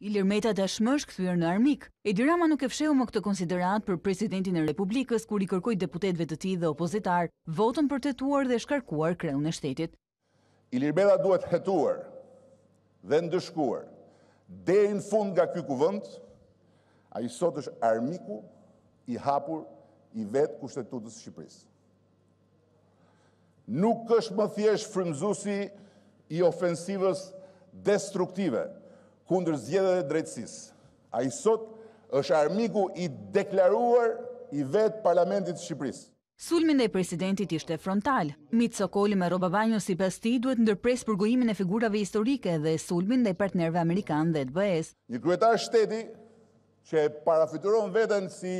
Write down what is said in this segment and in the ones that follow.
Ilir Meta dashmërsh këthyrë në armik. Edi Rama nuk e fsheu më këtë konsiderat për presidentin e Republikës, kur i kërkoj deputetve të ti dhe opozitar, votën për të tuar dhe shkarkuar kreun e shtetit. Ilir Meta duhet hetuar dhe ndëshkuar dhe në fund nga kjo kuvënd, a i sot është armiku i hapur i vetë kushtetutës Shqipërisë. Nuk është më thjesht frëmzusi i ofensivës destruktive, kundër zjedhe dhe drejtsis. A i sot është armiku i deklaruar i vetë parlamentit Shqipëris. Sulmin dhe i presidentit ishte frontal. Mitë Sokoli me robavanjo si pas ti duhet ndërpres përgojimin e figurave historike dhe sulmin dhe i partnerve Amerikan dhe të bëhes. Një kryetar shteti që e parafituron vetën si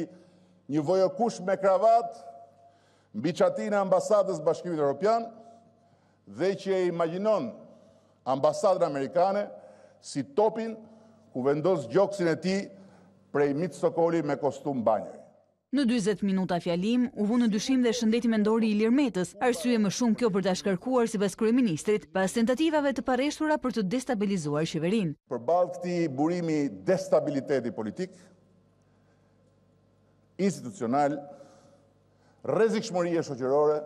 një vojë kush me kravat, mbi qatina ambasadës bashkimit e Europian dhe që e imaginon ambasadën Amerikane, si topin ku vendos gjoksin e ti prej mitë sokoli me kostum banjoj. Në 20 minuta fjalim, u vunë në dyshim dhe shëndeti ndori i lirmetës, arsye më shumë kjo për të ashkarkuar si pas kërë ministrit, pas tentativave të pareshtura për të destabilizuar qeverin. Për balë këti burimi destabiliteti politik, institucional, rezik shoqërore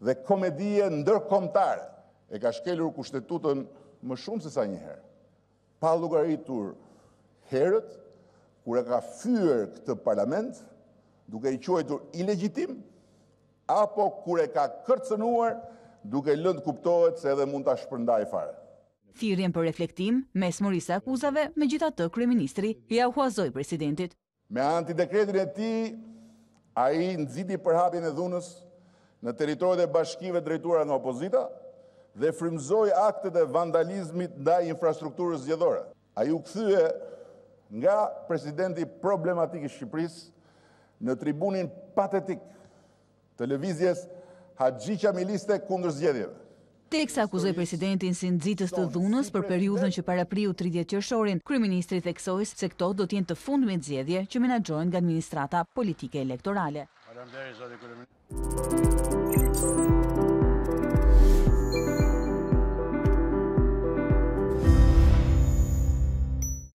dhe komedie ndërkomtar e ka shkelur kushtetutën më shumë se sa njëherë pa lukaritur herët, e ka fyër këtë parlament, duke i quajtur ilegjitim, apo kure ka kërcënuar, duke lënd kuptohet se edhe mund të shpërndaj fare. Thirjen për reflektim, mes Morisa akuzave, me gjitha të kreministri, ja huazoj presidentit. Me antidekretin e ti, a i nëziti për hapjen e dhunës në teritorit e bashkive drejtura në opozita, dhe frimzoj aktet e vandalizmit nda infrastrukturës zjedhore. A ju këthyë nga presidenti problematik i Shqipëris në tribunin patetik të levizjes haqqyqa liste kundër zjedhjeve. Teksa akuzoj presidentin si nëzitës të dhunës për periudhën që para priu 30 qërshorin, kryministri të se këto do tjenë të fund me zjedhje që menagjojnë nga administrata politike elektorale. Thank you.